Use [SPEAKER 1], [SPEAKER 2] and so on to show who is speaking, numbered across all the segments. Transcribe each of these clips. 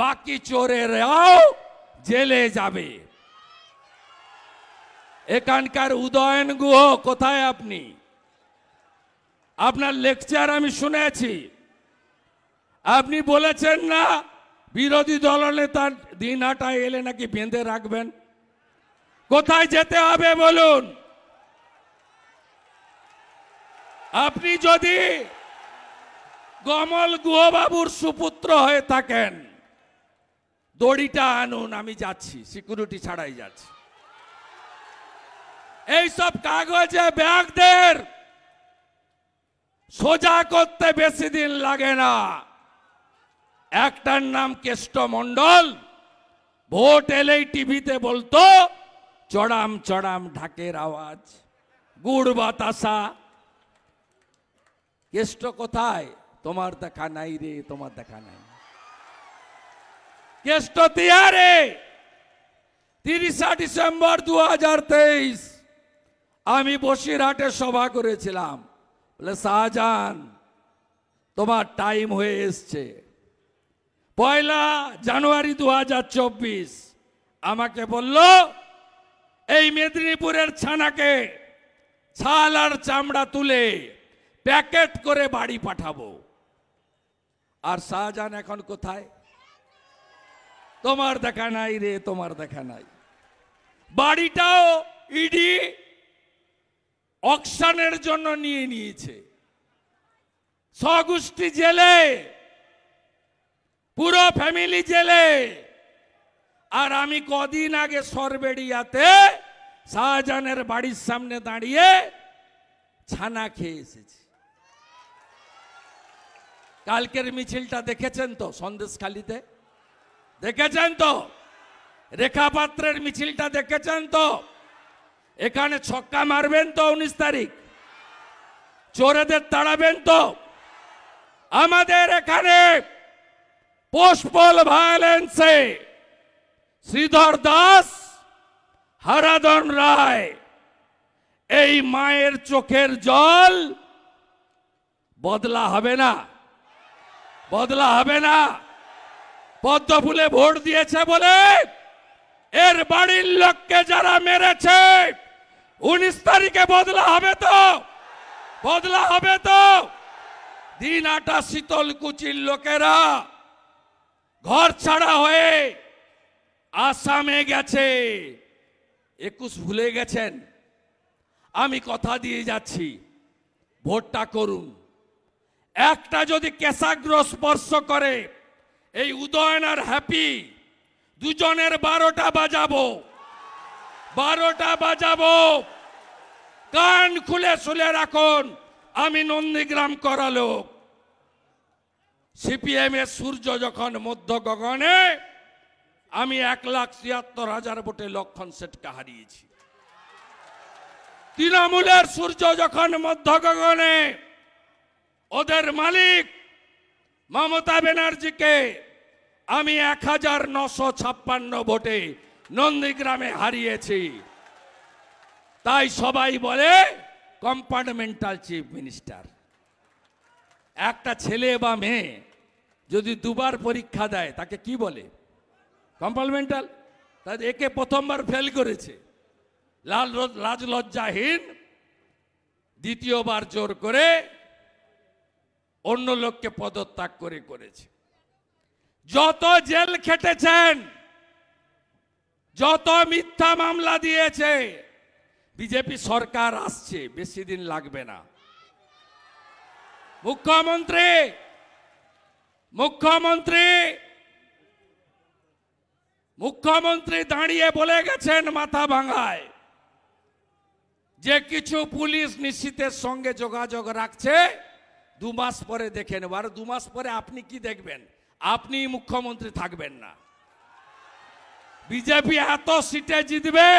[SPEAKER 1] বাকি চোরেরাও জেলে যাবে এখানকার উদয়ন গুহ কোথায় আপনি আপনার লেকচার আমি শুনেছি আপনি বলেছেন না বিরোধী দলনেতার দিনহাটায় এলে নাকি বেঁধে রাখবেন কোথায় যেতে হবে বলুন আপনি যদি কমল গুহবাবুর সুপুত্র হয়ে থাকেন দড়িটা আনুন আমি যাচ্ছি সিকিউরিটি ছাড়াই যাচ্ছি এইসব কাগজে ব্যাগদের সোজা করতে বেশি দিন লাগে না একটার নাম কেষ্ট মণ্ডল ভোট এলেই টিভিতে বলতো চড়াম চড়াম ঢাকের আওয়াজ গুড় বাতাসা কেষ্ট কোথায় তোমার দেখা নাই রে তোমার দেখা নাই কেষ্ট তিয়ারে তিরিশা ডিসেম্বর দু আমি বসিরহাটে সভা করেছিলাম বলে শাহজাহান তোমার টাইম হয়ে এসছে পয়লা জানুয়ারি দু আমাকে বলল এই মেদিনীপুরের ছানাকে ছাল আর চামড়া তুলে প্যাকেট করে বাড়ি পাঠাবো আর শাহজাহান এখন কোথায় তোমার দেখা নাই রে তোমার দেখা নাই বাড়িটাও ইডি অকশানের জন্য নিয়ে নিয়েছে সগোষ্ঠী জেলে পুরো ফ্যামিলি জেলে আর আমি কদিন আগে সরবেড়িয়াতে শাহজাহানের বাড়ির সামনে দাঁড়িয়ে ছানা খেয়ে এসেছি কালকের মিছিলটা দেখেছেন তো সন্দেশখালিতে দেখেছেন তো রেখা পাত্রের মিছিলটা দেখেছেন তো এখানে ছক্কা মারবেন তো উনিশ তারিখ চোরেদের তাড়াবেন তো আমাদের এখানে পোস্টপল ভায়োলেন্সে শ্রীধর দাস হারাধন রায় এই মায়ের চোখের জল বদলা হবে না বদলা হবে না পদ্ম ফুলে ভোট দিয়েছে বলে এর বাড়ির লোককে যারা মেরেছে উনিশ তারিখে বদলা হবে তো বদলা হবে তো দিন আটা শীতলকুচির লোকেরা ঘর ছাড়া হয়ে আসামে গেছে একুশ ভুলে গেছেন আমি কথা দিয়ে যাচ্ছি ভোটটা করুন একটা যদি কেশাগ্র স্পর্শ করে এই উদয়ন আর হ্যাপি দুজনের বারোটা বাজাবো বারোটা বাজাবো কান খুলে শুলে রাখুন আমি নন্দীগ্রাম করা লোক সিপিএম এর সূর্য যখন মধ্য গগনে আমি এক লাখ ছিয়াত্তর হাজার ভোটে লক্ষণ সেটকে হারিয়েছি তৃণমূলের সূর্য যখন মধ্য গগনে ওদের মালিক মমতা ব্যানার্জিকে আমি এক হাজার নশো ছাপ্পান্ন ভোটে নন্দীগ্রামে হারিয়েছি তাই সবাই বলে কম্পার্টমেন্টাল চিফ মিনিস্টার একটা ছেলে বা মেয়ে যদি দুবার পরীক্ষা দেয় তাকে কি বলে কম্পার্টমেন্টাল তাহলে একে প্রথমবার ফেল করেছে লাল রাজলজ্জাহীন দ্বিতীয়বার জোর করে অন্য লোককে পদত্যাগ করে করেছে যত জেল খেটেছেন যত মিথ্যা মামলা দিয়েছে বিজেপি সরকার আসছে বেশি দিন লাগবে না মুখ্যমন্ত্রী মুখ্যমন্ত্রী মুখ্যমন্ত্রী দাঁড়িয়ে বলে গেছেন মাথা ভাঙায় যে কিছু পুলিশ নিশ্চিতের সঙ্গে যোগাযোগ রাখছে দু মাস পরে দেখে নেব আর দু মাস পরে আপনি কি দেখবেন আপনি মুখ্যমন্ত্রী থাকবেন না বিজেপি এত সিটে জিতবে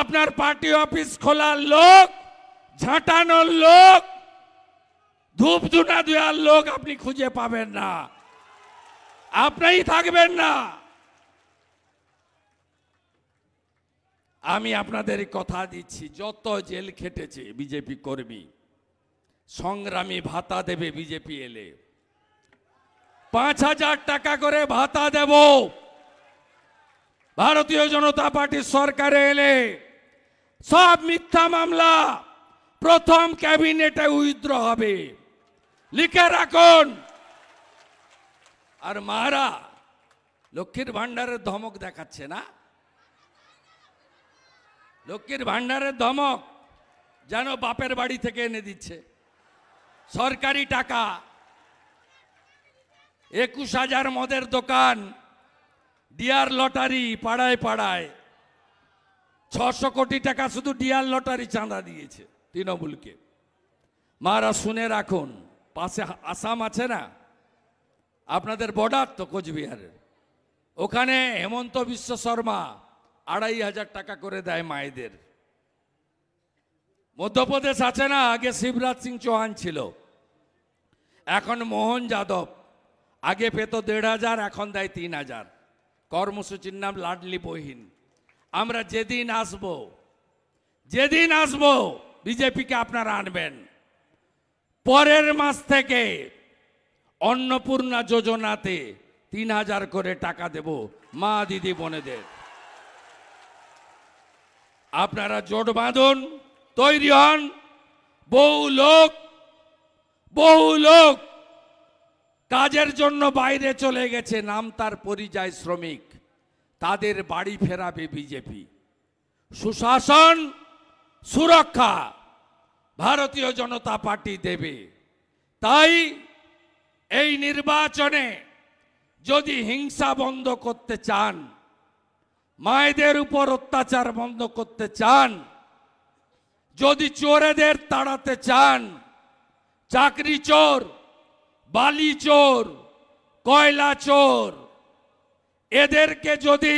[SPEAKER 1] আপনার পার্টি অফিস খোলার লোক ঝাঁটানোর লোক ধূপ ধুনা দেওয়ার লোক আপনি খুঁজে পাবেন না আপনাই থাকবেন না আমি আপনাদের কথা দিচ্ছি যত জেল খেটেছে বিজেপি কর্মী সংগ্রামী ভাতা দেবে বিজেপি এলে পাঁচ হাজার টাকা করে ভাতা দেব ভারতীয় জনতা পার্টির সরকারে এলে সব মিথ্যা মামলা প্রথম ক্যাবিনেটে উইথড্র হবে লিখে রাখুন আর মারা লক্ষ্মীর ভাণ্ডারের ধমক দেখাচ্ছে না লক্ষ্মীর ভাণ্ডারের ধমক যেন বাপের বাড়ি থেকে এনে দিচ্ছে সরকারি টাকা একুশ হাজার মদের দোকান ডিয়ার লটারি পাড়ায় পাড়ায় ছশো কোটি টাকা শুধু ডিয়ার লটারি চাঁদা দিয়েছে তৃণমূলকে মারা শুনে রাখুন পাশে আসাম আছে না আপনাদের বর্ডার তো কোচবিহারের ওখানে হেমন্ত বিশ্ব শর্মা আড়াই হাজার টাকা করে দেয় মায়েদের মধ্যপ্রদেশ আছে না আগে শিবরাজ সিং চৌহান ছিল এখন মোহন যাদব আগে পেত দেড় হাজার এখন দেয় তিন হাজার কর্মসূচির নাম লাডলি বহিন আমরা যেদিন আসব যেদিন আসব বিজেপিকে আপনারা আনবেন পরের মাস থেকে অন্নপূর্ণা যোজনাতে তিন হাজার করে টাকা দেব মা দিদি বোনেদের আপনারা জোট বাঁধুন তৈরি হন বহু লোক বহু লোক কাজের জন্য বাইরে চলে গেছে নাম তার পরিযায় শ্রমিক তাদের বাড়ি ফেরাবে বিজেপি সুশাসন সুরক্ষা ভারতীয় জনতা পার্টি দেবে তাই এই নির্বাচনে যদি হিংসা বন্ধ করতে চান মায়েদের উপর অত্যাচার বন্ধ করতে চান যদি চোরেদের তাড়াতে চান চাকরি চোর বালি চোর কয়লা চোর এদেরকে যদি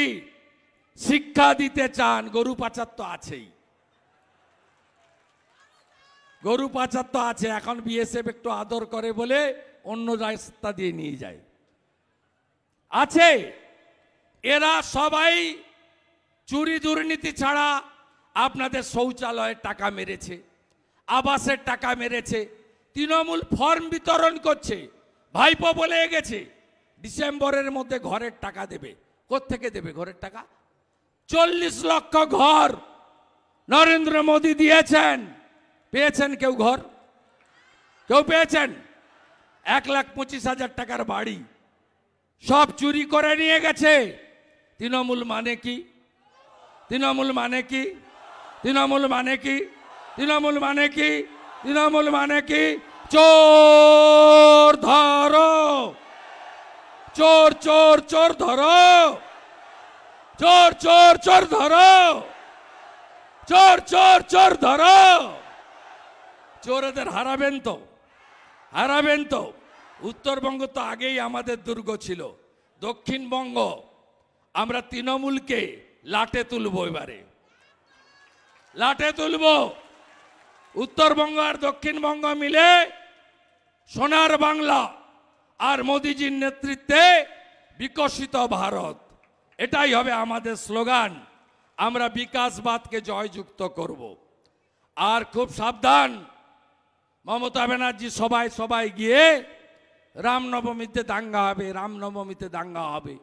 [SPEAKER 1] শিক্ষা দিতে চান গরু পাচার তো আছেই গরু পাচার তো আছে এখন বিএসএফ একটু আদর করে বলে অন্য রাস্তা দিয়ে নিয়ে যায় আছে এরা সবাই চুরি দুর্নীতি ছাড়া আপনাদের শৌচালয়ের টাকা মেরেছে আবাসের টাকা মেরেছে তৃণমূল ফর্ম বিতরণ করছে ভাইপো বলে গেছে ডিসেম্বরের মধ্যে ঘরের টাকা দেবে থেকে দেবে ঘরের টাকা চল্লিশ লক্ষ ঘর নরেন্দ্র মোদী দিয়েছেন পেয়েছেন কেউ ঘর কেউ পেয়েছেন এক লাখ পঁচিশ হাজার টাকার বাড়ি সব চুরি করে নিয়ে গেছে তৃণমূল মানে কি তৃণমূল মানে কি তৃণমূল মানে কি তৃণমূল মানে কি তৃণমূল মানে কি চোর ধরো চোর চোর চোর ধরো চোর চোর চোর ধরো চোর চোর চোর ধরো চোরেদের হারাবেন তো হারাবেন তো উত্তরবঙ্গ তো আগেই আমাদের দুর্গ ছিল দক্ষিণবঙ্গ আমরা তৃণমূলকে লাটে তুলব এবারে লাটে তুলবো উত্তরবঙ্গ আর দক্ষিণবঙ্গ মিলে সোনার বাংলা আর মোদিজির নেতৃত্বে বিকশিত ভারত এটাই হবে আমাদের স্লোগান আমরা বিকাশবাদকে জয়যুক্ত করব। আর খুব সাবধান মমতা ব্যানার্জি সবাই সবাই গিয়ে রামনবমীতে দাঙ্গা হবে রামনবমীতে দাঙ্গা হবে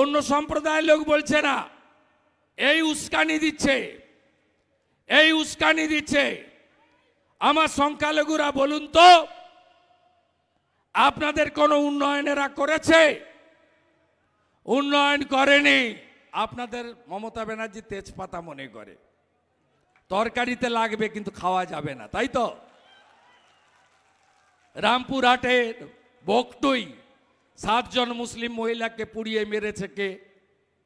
[SPEAKER 1] অন্য সম্প্রদায়ের লোক বলছে না এই উস্কানি দিচ্ছে এই উস্কানি দিচ্ছে আমার সংখ্যালঘুরা বলুন তো আপনাদের কোনো উন্নয়ন এরা করেছে উন্নয়ন করেনি আপনাদের মমতা ব্যানার্জি তেজপাতা মনে করে তরকারিতে লাগবে কিন্তু খাওয়া যাবে না তাই তো রামপুরহাটের বকটুই সাতজন মুসলিম মহিলাকে পুড়িয়ে মেরেছে কে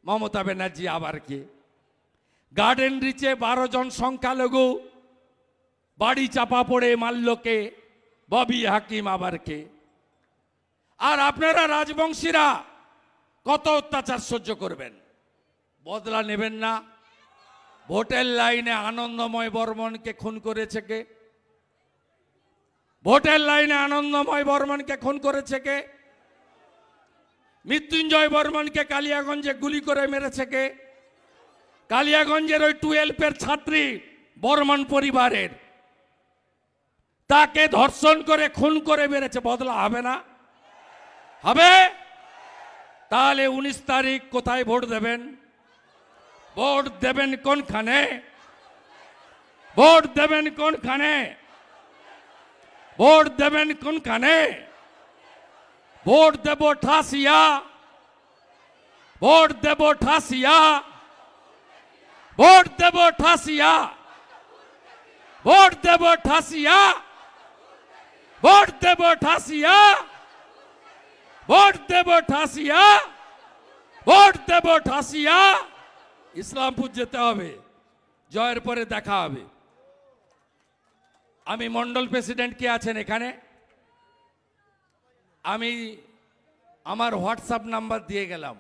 [SPEAKER 1] মমতা ব্যানার্জি আবার কে গার্ডেন রিচে বারো জন সংখ্যালঘু বাড়ি চাপা পড়ে মাল্যকে ববি হাকিম আবারকে আর আপনারা রাজবংশীরা কত অত্যাচার সহ্য করবেন বদলা নেবেন না ভোটের লাইনে আনন্দময় বর্মনকে খুন করেছে কে ভোটের লাইনে আনন্দময় বর্মনকে খুন করেছে কে মৃত্যুঞ্জয় বর্মনকে কালিয়াগঞ্জে গুলি করে মেরেছে কে কালিয়াগঞ্জের ওই টুয়েলভের ছাত্রী বর্মন পরিবারের তাকে ধর্ষণ করে খুন করে বেড়েছে বদলা হবে না হবে তাহলে উনিশ তারিখ কোথায় ভোট দেবেন ভোট দেবেন কোনখানে ভোট দেবেন কোনখানে ভোট দেবেন কোনখানে ভোট দেব ঠাসিয়া ভোট দেব ঠাসিয়া ভোট দেব ঠাসিয়া ভোট দেব ঠাসিয়া ভোট দেব ঠাসিয়া ভোট দেব ঠাসিয়া ভোট দেব ঠাসিয়া ইসলামপুর যেতে হবে জয়ের পরে দেখা হবে আমি মন্ডল প্রেসিডেন্ট কে আছেন এখানে আমি আমার হোয়াটসঅ্যাপ নাম্বার দিয়ে গেলাম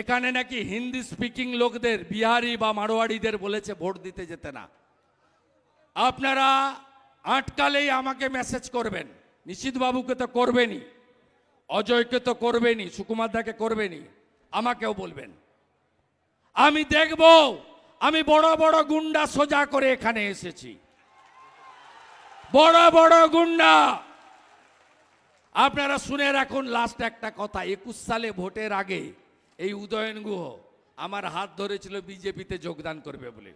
[SPEAKER 1] এখানে নাকি হিন্দি স্পিকিং লোকদের বিহারি বা মারোয়াড়িদের বলেছে ভোট দিতে যেতে না আপনারা আটকালেই আমাকে মেসেজ করবেন নিশিতবাবুকে তো করবেনই অজয়কে তো করবেনই সুকুমার দাকে করবেনি আমাকেও বলবেন আমি দেখব আমি বড় বড় গুন্ডা সোজা করে এখানে এসেছি বড় বড় গুন্ডা আপনারা শুনে রাখুন লাস্ট একটা কথা একুশ সালে ভোটের আগে এই উদয়ন গুহ আমার হাত ধরেছিল বিজেপিতে যোগদান করবে বলে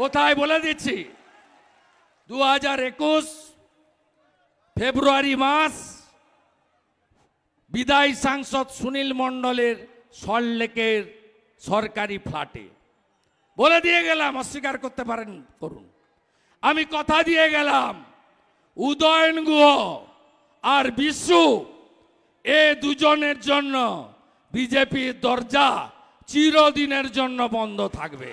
[SPEAKER 1] কোথায় বলে দিচ্ছি দু ফেব্রুয়ারি মাস বিদায় সাংসদ সুনীল মণ্ডলের সল্টলেকের সরকারি ফ্ল্যাটে বলে দিয়ে গেলাম অস্বীকার করতে পারেন করুন আমি কথা দিয়ে গেলাম উদয়ন গুহ আর বিশ্ব এ দুজনের জন্য বিজেপির দরজা চিরদিনের জন্য বন্ধ থাকবে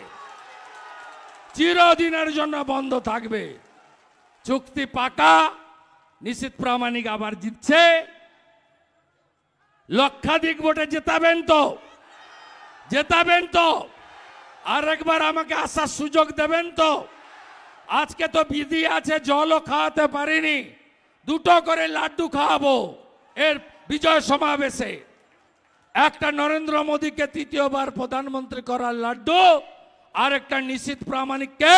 [SPEAKER 1] চিরদিনের জন্য বন্ধ থাকবে চুক্তি পাকা নিশ্চিত প্রামাণিক আবার জিতছে লক্ষাধিক ভোটে জেতাবেন তো জেতাবেন তো আর একবার আমাকে আসার সুযোগ দেবেন তো আজকে তো বিধি আছে জলও খাওয়াতে পারিনি দুটো করে লাড্ডু খাওয়াবো এর বিজয় সমাবেশে একটা নরেন্দ্র মোদীকে তৃতীয়বার প্রধানমন্ত্রী করার লাড্ডু আর একটা নিশ্চিত প্রামাণিককে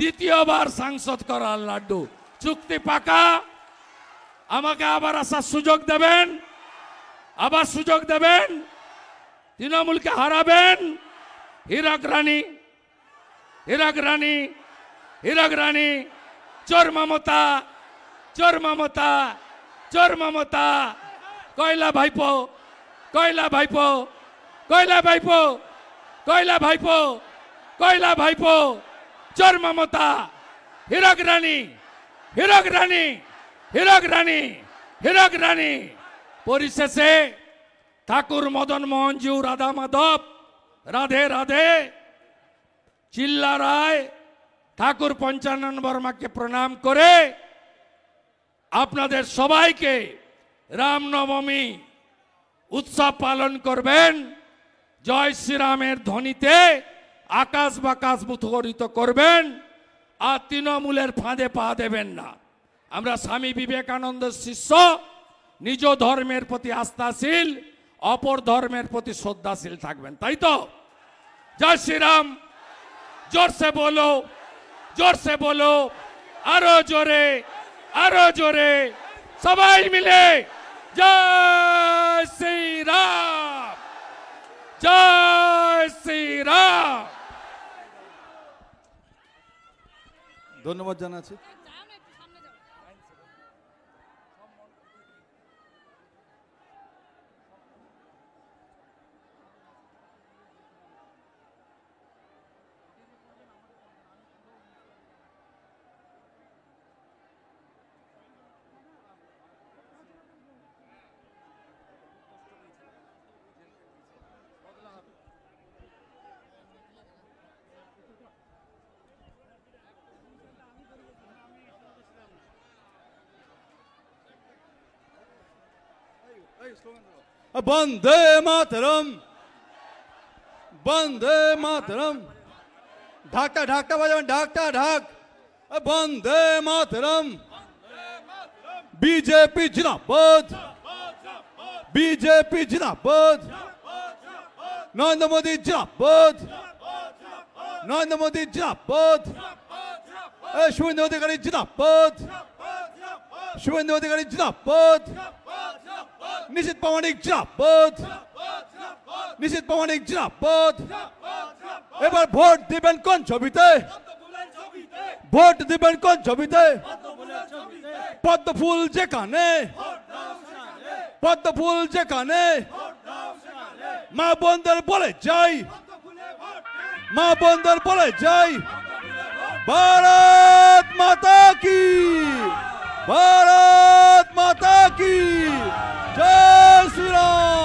[SPEAKER 1] দ্বিতীয়বার সাংসদ করার লাড্ডু চুক্তি পাকা আমাকে আবার আসার সুযোগ দেবেন আবার সুযোগ দেবেন তৃণমূলকে হারাবেন হীরক রানী হীরক রানী হীরক রানী চোর মমতা চোর মমতা চোর মমতা কয়লা ভাইপো কয়লা ভাইপো কয়লা ভাইপো কয়লা ভাইপো কয়লা ভাইপো চর মমতা হিরক রানী হিরক রানী হিরক রানী হিরক রানী পরিশেষে ঠাকুর মদন মোহনজিউ রাধা মাধব রাধে রাধে চিল্লা রায় ঠাকুর পঞ্চানন বর্মাকে প্রণাম করে আপনাদের সবাইকে রামনবমী উৎসব পালন করবেন জয় শ্রীরামের ধ্বনিতে আকাশ বাকাশ মুখরিত করবেন আর তৃণমূলের ফাঁদে পা দেবেন না আমরা স্বামী বিবেকানন্দের শিষ্য নিজ ধর্মের প্রতি আস্থাশীল অপর ধর্মের প্রতি শ্রদ্ধাশীল থাকবেন তাই তো জয় শ্রীরাম জোরসে বলো জোরসে বলো আরো জোরে আরো জোরে সবাই মিলে জয় শ্রীরাম জয় শ্রীরাম
[SPEAKER 2] ধন্যবাদ জানাচ্ছি বন্দে মাতরম বন্দে মাতরম ঢাকটা ঢাকটা বাজাবেন ঢাকটা ঢাক বন্দে মাতরম বিজেপি জিনাপদ বিজেপি জিনাপদ নরেন্দ্র মোদী জিনাপদ নরেন্দ্র মোদী জিনাপদ সুরেন্দ্র অধিকারী জিনাপদ শুভেন্দু অধিকারী জনাপদ নিশিত প্রামাণিক জনাপদ নিশিত প্রামাণিক জনাপদ এবার ভোট দিবেন কোন ছবিতে ভোট দিবেন কোন ছবিতে পদ্ম ফুল যেখানে পদ্ম ফুল যেখানে মা বন্দর বলে যাই মা বন্দর বলে যাই ভারত মাতা কি भारत माता की जय श्री राम